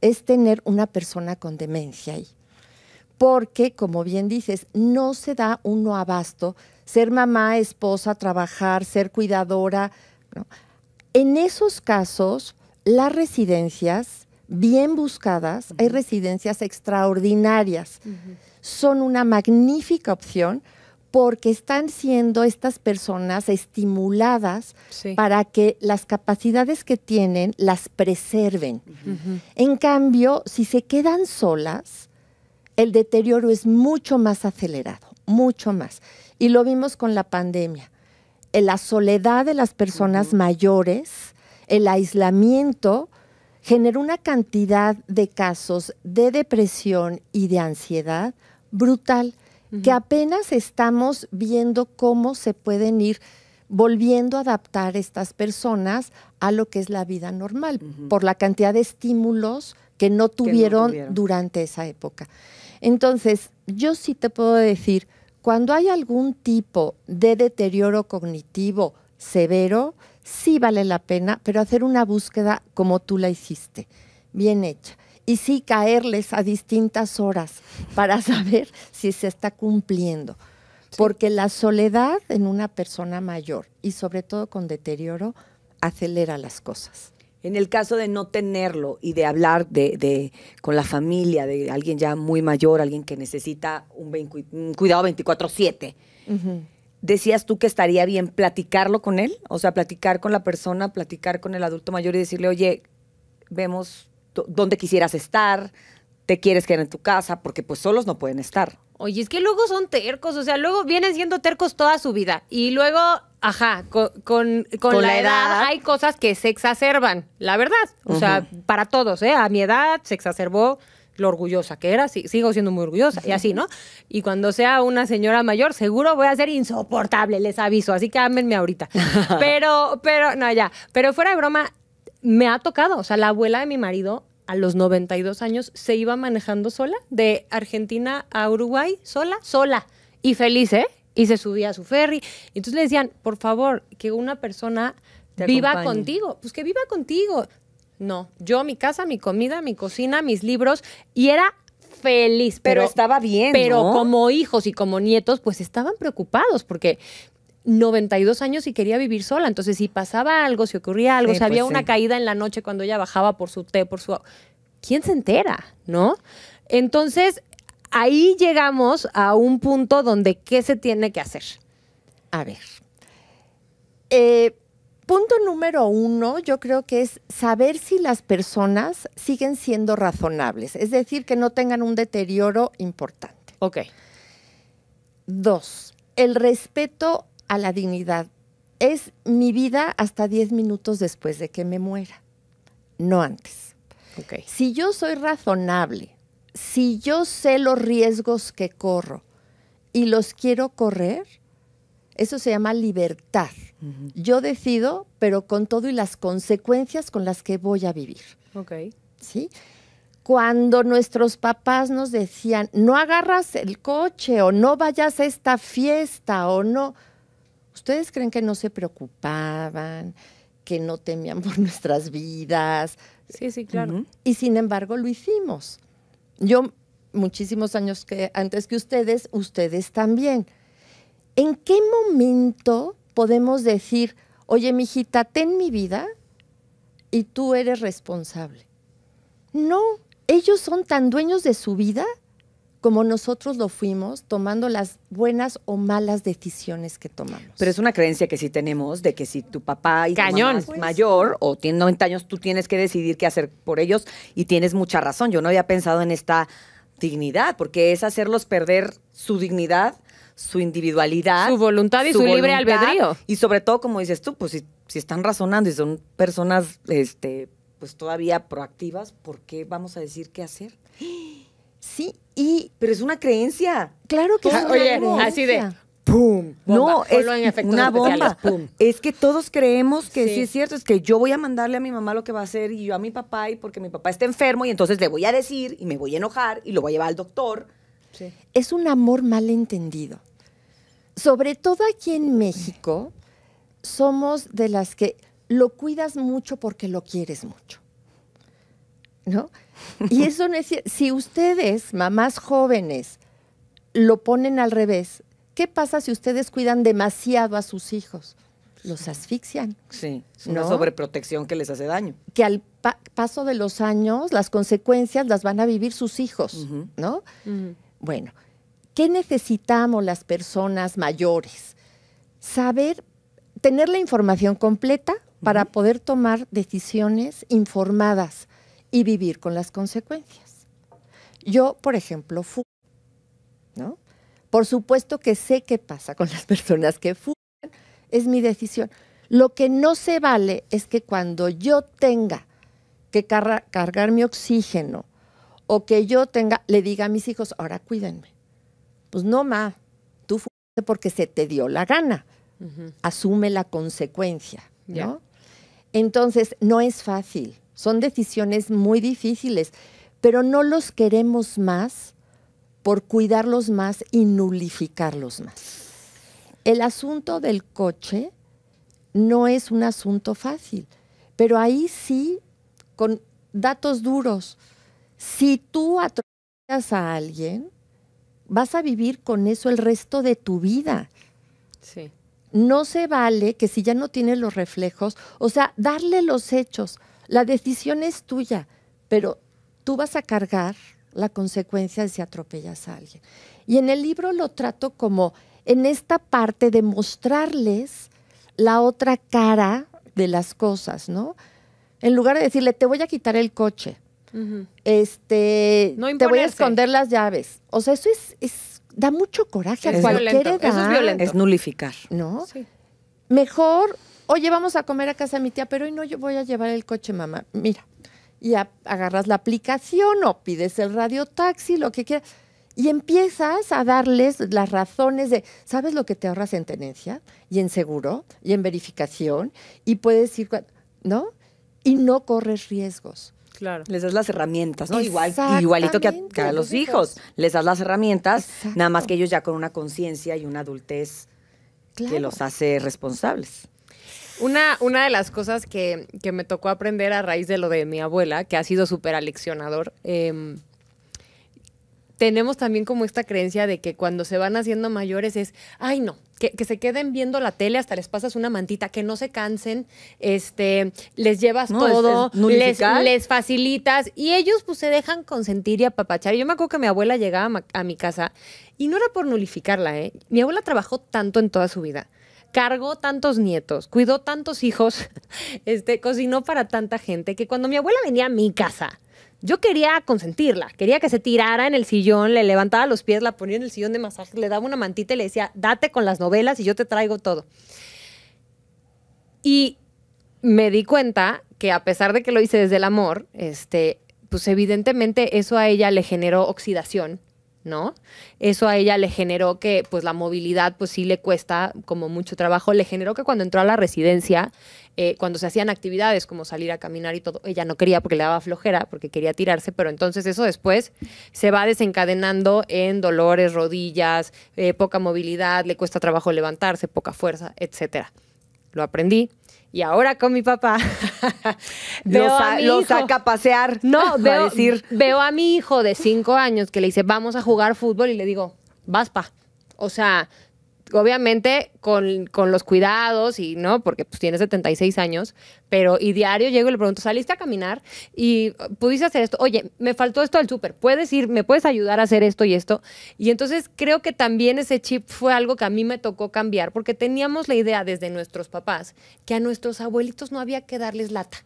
es tener una persona con demencia ahí. Porque, como bien dices, no se da uno abasto ser mamá, esposa, trabajar, ser cuidadora. En esos casos, las residencias bien buscadas, hay residencias extraordinarias, son una magnífica opción porque están siendo estas personas estimuladas para que las capacidades que tienen las preserven. En cambio, si se quedan solas, el deterioro es mucho más acelerado, mucho más. Y lo vimos con la pandemia. En eh, la soledad de las personas mayores, el aislamiento, generó una cantidad de casos de depresión y de ansiedad brutal que apenas estamos viendo cómo se pueden ir volviendo a adaptar estas personas a lo que es la vida normal, por la cantidad de estímulos que no tuvieron durante esa época. Entonces, yo sí te puedo decir, cuando hay algún tipo de deterioro cognitivo severo, sí vale la pena, pero hacer una búsqueda como tú la hiciste, bien hecha y sí caerles a distintas horas para saber si se está cumpliendo. Porque la soledad en una persona mayor y sobre todo con deterioro acelera las cosas. En el caso de no tenerlo y de hablar de, con la familia, de alguien ya muy mayor, alguien que necesita un, cuidado 24/7, decías tú que estaría bien platicarlo con él, o sea, platicar con la persona, platicar con el adulto mayor y decirle, oye, vemos dónde quisieras estar, te quieres quedar en tu casa, porque pues solos no pueden estar. Oye, es que luego son tercos, o sea, luego vienen siendo tercos toda su vida y luego, ajá, con, la, edad, hay cosas que se exacerban, la verdad, o sea, para todos, ¿eh? A mi edad se exacerbó lo orgullosa que era, sigo siendo muy orgullosa y así, ¿no? Y cuando sea una señora mayor, seguro voy a ser insoportable, les aviso, así que ámenme ahorita. pero, pero, no, ya, pero fuera de broma, me ha tocado, o sea, la abuela de mi marido a los 92 años se iba manejando sola, de Argentina a Uruguay, sola, sola, y feliz, ¿eh? Y se subía a su ferry. Entonces le decían, por favor, que una persona viva contigo, pues que viva contigo. No, yo mi casa, mi comida, mi cocina, mis libros, y era feliz. Pero, estaba bien. Pero como hijos y como nietos, pues estaban preocupados porque 92 años y quería vivir sola. Entonces, si pasaba algo, si ocurría algo, si había pues una caída en la noche cuando ella bajaba por su té, por su... ¿Quién se entera? ¿No? Entonces, ahí llegamos a un punto donde ¿qué se tiene que hacer? A ver. Eh, punto número uno, yo creo que es saber si las personas siguen siendo razonables, es decir, que no tengan un deterioro importante. Ok. Dos, el respeto a la dignidad. Es mi vida hasta 10 minutos después de que me muera, no antes. Si yo soy razonable, si yo sé los riesgos que corro y los quiero correr, eso se llama libertad. Yo decido, pero con todo y las consecuencias con las que voy a vivir. ¿Sí? Cuando nuestros papás nos decían, no agarras el coche o no vayas a esta fiesta o no, ¿Ustedes creen que no se preocupaban, que no temían por nuestras vidas? Sí, sí, claro. Y sin embargo lo hicimos. Yo muchísimos años antes que ustedes, ustedes también. ¿En qué momento podemos decir, oye, mijita, ten mi vida y tú eres responsable? No, ellos son tan dueños de su vida como nosotros lo fuimos, tomando las buenas o malas decisiones que tomamos. Pero es una creencia que sí tenemos de que si tu papá y es pues. mayor o tiene 90 años, tú tienes que decidir qué hacer por ellos y tienes mucha razón. Yo no había pensado en esta dignidad, porque es hacerlos perder su dignidad, su individualidad, su voluntad y su, libre albedrío. Y sobre todo, como dices tú, pues si, están razonando y son personas este pues todavía proactivas, ¿por qué vamos a decir qué hacer? Sí, y, pero es una creencia. Claro que es una Oye, así de, ¡pum! no, es una bomba. Es que todos creemos que sí. es cierto, es que yo voy a mandarle a mi mamá lo que va a hacer y yo a mi papá, y porque mi papá está enfermo, y entonces le voy a decir, y me voy a enojar, y lo voy a llevar al doctor. Es un amor malentendido. Sobre todo aquí en México, somos de las que lo cuidas mucho porque lo quieres mucho. Y eso no es Si ustedes, mamás jóvenes, lo ponen al revés, ¿qué pasa si ustedes cuidan demasiado a sus hijos? Los asfixian. Sí, es una sobreprotección que les hace daño. Que al paso de los años, las consecuencias las van a vivir sus hijos, ¿no? Bueno, ¿qué necesitamos las personas mayores? Saber, tener la información completa para poder tomar decisiones informadas y vivir con las consecuencias. Yo, por ejemplo, fui, ¿no? Por supuesto que sé qué pasa con las personas que fuman, es mi decisión. Lo que no se vale es que cuando yo tenga que cargar, mi oxígeno o que yo tenga, le diga a mis hijos, ahora cuídenme. Pues no, ma, tú fuiste porque se te dio la gana. Asume la consecuencia, ¿no? Entonces, no es fácil son decisiones muy difíciles, pero no los queremos más por cuidarlos más y nulificarlos más. El asunto del coche no es un asunto fácil, pero ahí sí, con datos duros, si tú atropellas a alguien, vas a vivir con eso el resto de tu vida. No se vale que si ya no tienes los reflejos, o sea, darle los hechos. La decisión es tuya, pero tú vas a cargar la consecuencia de si atropellas a alguien. Y en el libro lo trato como en esta parte de mostrarles la otra cara de las cosas, ¿no? En lugar de decirle, te voy a quitar el coche, este, te voy a esconder las llaves. O sea, eso es, da mucho coraje a cualquier violento. edad. Eso es violento. Es nulificar. ¿No? Sí. Mejor oye, vamos a comer a casa de mi tía, pero hoy no, yo voy a llevar el coche, mamá. Mira, y agarras la aplicación o pides el radio taxi, lo que quieras. Y empiezas a darles las razones de, ¿sabes lo que te ahorras en tenencia? Y en seguro, y en verificación, y puedes ir, ¿no? Y no corres riesgos. Claro. Les das las herramientas, ¿no? Igual, igualito que a, los hijos. Les das las herramientas, nada más que ellos ya con una conciencia y una adultez que los hace responsables. Una, de las cosas que, me tocó aprender a raíz de lo de mi abuela, que ha sido súper aleccionador, em, tenemos también como esta creencia de que cuando se van haciendo mayores es, ay no, que, se queden viendo la tele, hasta les pasas una mantita, que no se cansen, este, les llevas todo, les, les, facilitas y ellos pues se dejan consentir y apapachar. Yo me acuerdo que mi abuela llegaba a, mi casa y no era por nulificarla, ¿eh? mi abuela trabajó tanto en toda su vida cargó tantos nietos, cuidó tantos hijos, este, cocinó para tanta gente, que cuando mi abuela venía a mi casa, yo quería consentirla, quería que se tirara en el sillón, le levantaba los pies, la ponía en el sillón de masaje, le daba una mantita y le decía, date con las novelas y yo te traigo todo. Y me di cuenta que a pesar de que lo hice desde el amor, este, pues evidentemente eso a ella le generó oxidación eso a ella le generó que, pues la movilidad, pues sí le cuesta como mucho trabajo, le generó que cuando entró a la residencia, eh, cuando se hacían actividades como salir a caminar y todo, ella no quería porque le daba flojera, porque quería tirarse, pero entonces eso después se va desencadenando en dolores, rodillas, eh, poca movilidad, le cuesta trabajo levantarse, poca fuerza, etcétera lo aprendí. Y ahora con mi papá saca a pasear. No, veo, decir. veo a mi hijo de cinco años que le dice, vamos a jugar fútbol y le digo, vas pa. O sea, obviamente con, los cuidados y no, porque pues tiene 76 años, pero y diario llego y le pregunto, ¿saliste a caminar? Y pudiste hacer esto, oye, me faltó esto al súper, puedes ir, me puedes ayudar a hacer esto y esto. Y entonces creo que también ese chip fue algo que a mí me tocó cambiar, porque teníamos la idea desde nuestros papás que a nuestros abuelitos no había que darles lata.